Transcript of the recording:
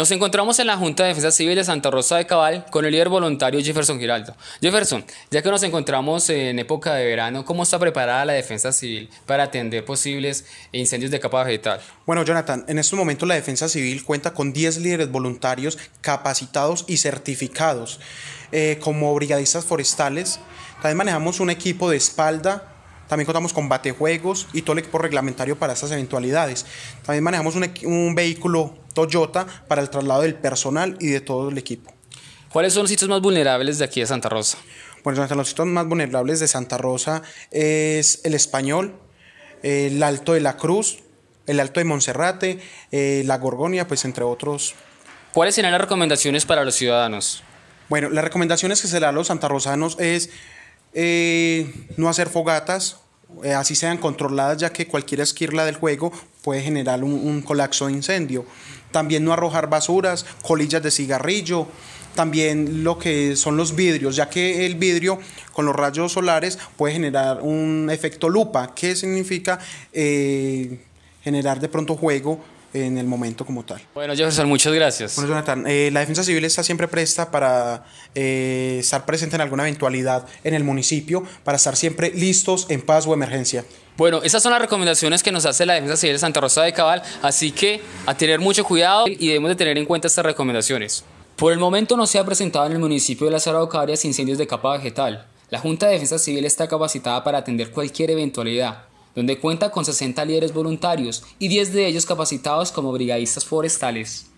Nos encontramos en la Junta de Defensa Civil de Santa Rosa de Cabal con el líder voluntario Jefferson Giraldo. Jefferson, ya que nos encontramos en época de verano, ¿cómo está preparada la Defensa Civil para atender posibles incendios de capa vegetal? Bueno, Jonathan, en este momento la Defensa Civil cuenta con 10 líderes voluntarios capacitados y certificados eh, como brigadistas forestales. También manejamos un equipo de espalda también contamos con batejuegos y todo el equipo reglamentario para estas eventualidades. También manejamos un, vehículo Toyota para el traslado del personal y de todo el equipo. ¿Cuáles son los sitios más vulnerables de aquí de Santa Rosa? Bueno, los sitios más vulnerables de Santa Rosa es el Español, el Alto de la Cruz, el Alto de Monserrate, eh, la Gorgonia, pues entre otros. ¿Cuáles serán las recomendaciones para los ciudadanos? Bueno, las recomendaciones que se le dan a los santarrosanos es eh, no hacer fogatas, eh, así sean controladas, ya que cualquier esquirla del juego puede generar un, colapso de incendio. También no arrojar basuras, colillas de cigarrillo, también lo que son los vidrios, ya que el vidrio con los rayos solares puede generar un efecto lupa, que significa eh, generar de pronto juego en el momento como tal. Bueno, Jefferson, muchas gracias. Bueno, Jonathan, eh, la defensa civil está siempre presta para eh, estar presente en alguna eventualidad en el municipio, para estar siempre listos en paz o emergencia. Bueno, esas son las recomendaciones que nos hace la Defensa Civil de Santa Rosa de Cabal, así que a tener mucho cuidado y debemos de tener en cuenta estas recomendaciones. Por el momento no se ha presentado en el municipio de de Araucarias incendios de capa vegetal. La Junta de Defensa Civil está capacitada para atender cualquier eventualidad, donde cuenta con 60 líderes voluntarios y 10 de ellos capacitados como brigadistas forestales.